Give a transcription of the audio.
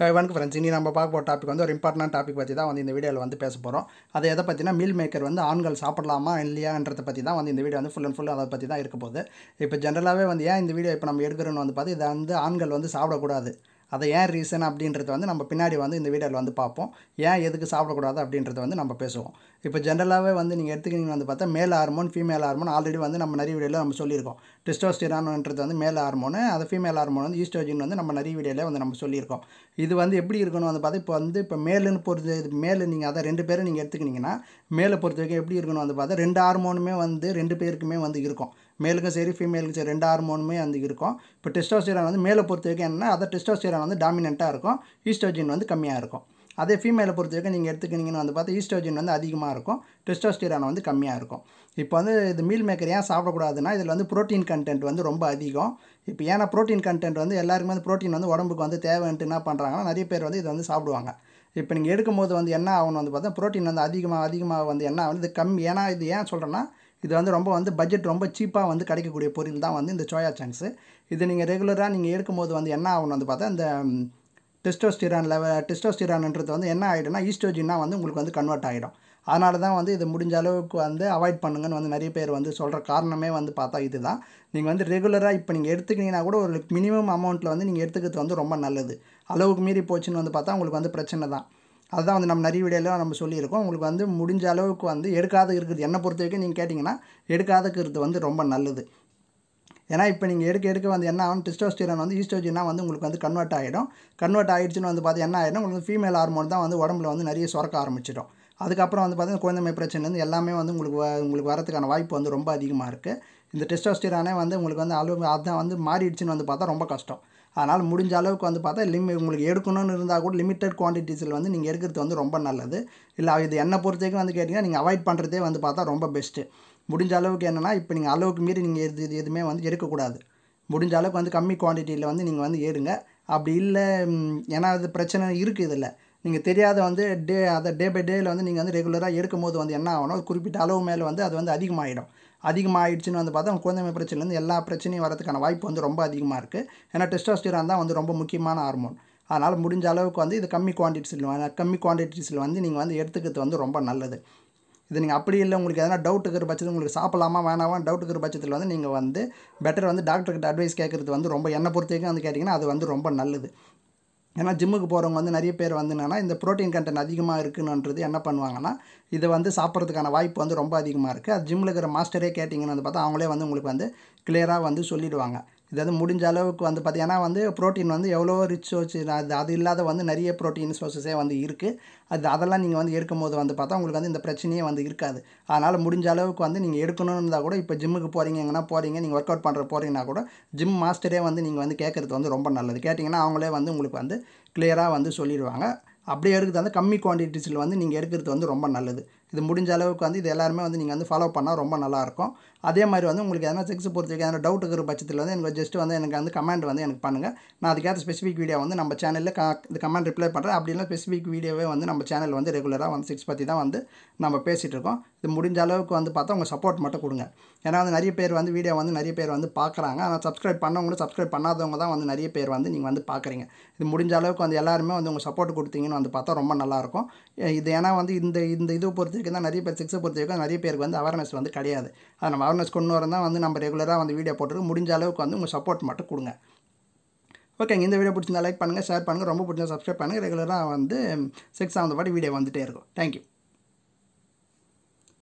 வணக்கம் ஃப்ரெண்ட்ஸ் இனி நம்ம பார்க்க போகிற டாபிக் வந்து ஒரு இம்பார்ட்டன் டாபிக் பற்றி தான் வந்து இந்த வீடியோவில் வந்து பேச போகிறோம் அது எதை பற்றினா மீல் மேக்கர் வந்து ஆண்கள் சாப்பிடலாமா இல்லையான்றதை பற்றி தான் வந்து இந்த வீடியோ வந்து ஃபுல் அண்ட் ஃபுல் அதை பற்றி தான் இருக்க போகுது இப்போ ஜென்ரலாகவே வந்து ஏன் இந்த வீடியோ இப்போ நம்ம எடுக்கிறோன்னு வந்து பார்த்து இதை வந்து ஆண்கள் வந்து சாப்பிடக்கூடாது அதை ஏன் ரீசன் அப்படின்றத வந்து நம்ம பின்னாடி வந்து இந்த வீடியோவில் வந்து பார்ப்போம் ஏன் எதுக்கு சாப்பிடக்கூடாது அப்படின்றத வந்து நம்ம பேசுவோம் இப்போ ஜென்ரலாகவே வந்து நீங்கள் எடுத்துக்கிங்க வந்து பார்த்தா மேல் ஹார்மோன் ஃபீமேல் ஹார்மோன் ஆல்ரெடி வந்து நம்ம நிறைய வீடியோவில் நம்ம சொல்லியிருக்கோம் டெஸ்டோஸ்டிரான்ன்றது வந்து மேல் ஹார்மோனு அதை ஃபீமேல் ஹார்மோன் வந்து ஈஸ்டோஜின் வந்து நம்ம நிறைய வீடியோவில் வந்து நம்ம சொல்லியிருக்கோம் இது வந்து எப்படி இருக்கணும் வந்து பார்த்தா இப்போ வந்து இப்போ மேலுன்னு பொறுத்த இது மேலே நீங்கள் அதை ரெண்டு பேரும் நீங்கள் எடுத்துக்கினீங்கன்னா மேலே பொறுத்த வரைக்கும் எப்படி இருக்கணும் வந்து பார்த்தா ரெண்டு ஹார்மோனுமே வந்து ரெண்டு பேருக்குமே வந்து இருக்கும் மேலுக்கும் சரி ஃபீமேலுக்கும் சரி ரெண்டு ஹார்மோனுமே வந்து இருக்கும் இப்போ டெஸ்டோஸ்டிரான் வந்து மேலே பொறுத்த வரைக்கும் என்னென்னா அதை டெஸ்டோஸ்டிரான் வந்து டாமினண்ட்டாக இருக்கும் ஈஸ்டோஜின் வந்து கம்மியாக இருக்கும் அதே ஃபீமேலை பொறுத்த வரைக்கும் நீங்கள் எடுத்துக்கினீங்கன்னு வந்து பார்த்தா ஈஸ்ட்ரோஜன் வந்து அதிகமாக இருக்கும் டெஸ்டோஸ்டிரான் வந்து கம்மியாக இருக்கும் இப்போ வந்து இது மீல் மேக்கர் ஏன் சாப்பிடக்கூடாதுன்னா இதில் வந்து ப்ரோட்டீன் கண்டென்ட் வந்து ரொம்ப அதிகம் இப்போ ஏன்னா ப்ரோட்டீன் கண்டென்ட் வந்து எல்லாருக்குமே வந்து ப்ரோட்டீன் வந்து உடம்புக்கு வந்து தேவைன்ட்டு என்ன பண்ணுறாங்கன்னா நிறைய பேர் வந்து இதை வந்து சாப்பிடுவாங்க இப்போ நீங்கள் எடுக்கும்போது வந்து என்ன ஆகணும் வந்து பார்த்தா ப்ரோட்டீன் வந்து அதிகமாக அதிகமாக வந்து என்ன ஆகணும் இது கம்மி ஏன்னா இது ஏன் சொல்கிறேன்னா இது வந்து ரொம்ப வந்து பட்ஜெட் ரொம்ப சீப்பாக வந்து கிடைக்கக்கூடிய பொருள் தான் வந்து இந்த சோயா சங்க்ஸு இது நீங்கள் ரெகுலராக நீங்கள் எடுக்கும்போது வந்து என்ன ஆகணும் வந்து பார்த்தா இந்த டெஸ்டோஸ்டிரான் லெவல் டெஸ்டோஸ்டிரான்ன்றது வந்து என்ன ஆகிடும்னா ஈஸ்ட்ரோஜினாக வந்து உங்களுக்கு வந்து கன்வெர்ட் ஆகிடும் அதனால தான் வந்து இது முடிஞ்ச அளவுக்கு வந்து அவாய்ட் பண்ணுங்கன்னு வந்து நிறைய பேர் வந்து சொல்கிற காரணமே வந்து பார்த்தா இது தான் நீங்கள் வந்து ரெகுலராக இப்போ நீங்கள் எடுத்துக்கிட்டீங்கன்னா கூட ஒரு மினிமம் அமௌண்ட்டில் வந்து நீங்கள் எடுத்துக்கிறது வந்து ரொம்ப நல்லது அளவுக்கு மீறி போச்சுன்னு வந்து பார்த்தா உங்களுக்கு வந்து பிரச்சனை தான் அதுதான் வந்து நம்ம நிறைய வீடியோவில் நம்ம சொல்லியிருக்கோம் உங்களுக்கு வந்து முடிஞ்ச அளவுக்கு வந்து எடுக்காத இருக்கிறது என்னை பொறுத்த வரைக்கும் நீங்கள் கேட்டிங்கன்னா எடுக்காத இருக்கிறது வந்து ரொம்ப நல்லது ஏன்னா இப்போ நீங்கள் எடுக்க எடுக்க வந்து என்ன ஆகும் டெஸ்டோஸ்டிரான் வந்து ஈஸ்டோஜினாக வந்து உங்களுக்கு வந்து கன்வெர்ட் ஆகிடும் கன்வெர்ட் ஆகிடுச்சுன்னு வந்து பார்த்து என்ன ஆகிடும் உங்களுக்கு ஃபீமேல் ஹார்மோன் தான் வந்து உடம்புல வந்து நிறைய சுரக்க ஆரம்பிச்சிடும் அதுக்கப்புறம் வந்து பார்த்திங்கன்னா குழந்தைமை வந்து எல்லாமே வந்து உங்களுக்கு உங்களுக்கு வரதுக்கான வாய்ப்பு வந்து ரொம்ப அதிகமாக இருக்குது இந்த டெஸ்டோஸ்டிரானே வந்து உங்களுக்கு வந்து அளவு அதான் வந்து மாறிடுச்சுன்னு வந்து பார்த்தா ரொம்ப கஷ்டம் அதனால் முடிஞ்ச அளவுக்கு வந்து பார்த்தா லிமி உங்களுக்கு எடுக்கணும்னு இருந்தால் கூட லிமிட்டட் குவான்டிட்டிஸில் வந்து நீங்கள் எடுக்கிறது வந்து ரொம்ப நல்லது இல்லை இது என்னை பொறுத்தவரைக்கும் வந்து கேட்டிங்கன்னா நீங்கள் அவாய்ட் பண்ணுறதே வந்து பார்த்தா ரொம்ப பெஸ்ட்டு முடிஞ்ச அளவுக்கு என்னென்னா இப்போ நீங்கள் அளவுக்கு மீறி நீங்கள் எது இது எதுவுமே வந்து எடுக்கக்கூடாது முடிஞ்ச அளவுக்கு வந்து கம்மி குவான்டிட்டியில் வந்து நீங்கள் வந்து ஏறுங்க அப்படி இல்லை ஏன்னா அது பிரச்சனை இருக்குது இதில் நீங்கள் தெரியாத வந்து டே அதை டே பை டேயில் வந்து நீங்கள் வந்து ரெகுலராக எடுக்கும் போது வந்து என்ன ஆகணும் குறிப்பிட்ட அளவு மேலே வந்து அது வந்து அதிகமாகிடும் அதிகமாகிடுச்சின்னு வந்து பார்த்தா குழந்தை பிரச்சனைலேருந்து எல்லா பிரச்சனையும் வரதுக்கான வாய்ப்பு வந்து ரொம்ப அதிகமாக இருக்குது ஏன்னா டெஸ்டாஸ்டிரான் தான் வந்து ரொம்ப முக்கியமான ஹார்மோன் அதனால் முடிஞ்ச அளவுக்கு வந்து இது கம்மி குவான்டிட்டிஸில் கம்மி குவான்டிட்டிஸில் வந்து நீங்கள் வந்து எடுத்துக்கிறது வந்து ரொம்ப நல்லது இது நீங்கள் அப்படி இல்லை உங்களுக்கு எதனா டவுட் இருக்கிற பட்சத்தில் உங்களுக்கு சாப்பிடலாமா வேணாமா டவுட் இருக்கிற பட்சத்தில் வந்து நீங்கள் வந்து பெட்டர் வந்து டாக்டர்கிட்ட அட்வைஸ் கேட்குறது வந்து ரொம்ப என்னை பொறுத்த வரைக்கும் வந்து கேட்டிங்கன்னா அது வந்து ரொம்ப நல்லது ஏன்னா ஜிம்முக்கு போகிறவங்க வந்து நிறைய பேர் வந்து என்னென்னா இந்த ப்ரோட்டீன் கண்டென்ட் அதிகமாக இருக்குன்னுன்றது என்ன பண்ணுவாங்கன்னா இதை வந்து சாப்பிட்றதுக்கான வாய்ப்பு வந்து ரொம்ப அதிகமாக இருக்குது அது ஜிம்மில் இருக்கிற மாஸ்டரே கேட்டிங்கன்னு வந்து பார்த்தா அவங்களே வந்து உங்களுக்கு வந்து கிளியராக வந்து சொல்லிவிடுவாங்க இது வந்து முடிஞ்ச அளவுக்கு வந்து பார்த்திங்கன்னா வந்து ப்ரோட்டீன் வந்து எவ்வளோ ரிச் வச்சு அது அது இல்லாத வந்து நிறைய ப்ரோட்டீன் சோர்ஸஸே வந்து இருக்குது அது அதெல்லாம் நீங்கள் வந்து எடுக்கும் போது வந்து பார்த்தா உங்களுக்கு வந்து இந்த பிரச்சனையே வந்து இருக்காது அதனால் முடிஞ்ச அளவுக்கு வந்து நீங்கள் எடுக்கணும்னு இருந்தால் கூட இப்போ ஜிம்முக்கு போகிறீங்க எங்கன்னா போகிறீங்க நீங்கள் ஒர்க் அவுட் பண்ணுற போகிறீங்கன்னா கூட ஜிம் மாஸ்டரே வந்து நீங்கள் வந்து கேட்குறது வந்து ரொம்ப நல்லது கேட்டிங்கன்னா அவங்களே வந்து உங்களுக்கு வந்து கிளியராக வந்து சொல்லிடுவாங்க அப்படியே எடுக்கிறது வந்து கம்மி குவான்டிட்டிஸில் வந்து நீங்கள் எடுக்கிறது வந்து ரொம்ப நல்லது இது முடிஞ்ச அளவுக்கு வந்து இது எல்லாருமே வந்து நீங்கள் வந்து ஃபாலோ பண்ணால் ரொம்ப நல்லாயிருக்கும் அதே மாதிரி வந்து உங்களுக்கு எதனா செக்ஸ் பொறுத்துக்கு எதனா டவுட் இருக்கிற பட்சத்தில் வந்து எனக்கு ஜஸ்ட் வந்து எனக்கு வந்து கமெண்ட் வந்து எனக்கு பண்ணுங்கள் நான் அதுக்கேற்ற ஸ்பெசிஃபிக் வீடியோ வந்து நம்ம சேனலில் க இது கமெண்ட் ரிப்ளை பண்ணுறேன் அப்படின்னா ஸ்பெசிஃபிக் வீடியோவே வந்து நம்ம சேனல் வந்து ரெகுலராக வந்து செக்ஸ் பற்றி தான் வந்து நம்ம பேசிகிட்டு இருக்கோம் இது முடிஞ்ச அளவுக்கு வந்து பார்த்தா உங்கள் சப்போர்ட் மட்டும் கொடுங்க ஏன்னா வந்து நிறைய பேர் வந்து வீடியோ வந்து நிறைய பேர் வந்து பார்க்குறாங்க ஆனால் சப்ஸ்கிரைப் பண்ணவங்களும் சப்ஸ்கிரைப் பண்ணாதவங்க தான் வந்து நிறைய பேர் வந்து நீங்கள் வந்து பார்க்குறீங்க இது முடிஞ்ச அளவுக்கு வந்து எல்லாருமே வந்து உங்கள் சப்போர்ட் கொடுத்தீங்கன்னு வந்து பார்த்தா ரொம்ப நல்லாயிருக்கும் இது ஏன்னா வந்து இந்த இந்த இதை பொறுத்து வச்சுருக்கேன் நிறைய பேர் சிக்ஸை பொறுத்த வரைக்கும் நிறைய பேருக்கு வந்து அவேர்னஸ் வந்து கிடையாது அதை நம்ம அவேர்னஸ் கொண்டு வரந்தான் வந்து நம்ம ரெகுலராக வந்து வீடியோ போட்டுருக்கு முடிஞ்ச அளவுக்கு வந்து உங்கள் சப்போர்ட் மட்டும் கொடுங்க ஓகேங்க இந்த வீடியோ பிடிச்சிருந்தா லைக் பண்ணுங்கள் ஷேர் பண்ணுங்கள் ரொம்ப பிடிச்சா சப்ஸ்கிரைப் பண்ணுங்கள் ரெகுலராக வந்து சிக்ஸ் ஆகுந்த பாட்டி வீடியோ வந்துகிட்டே இருக்கும் தேங்க்யூ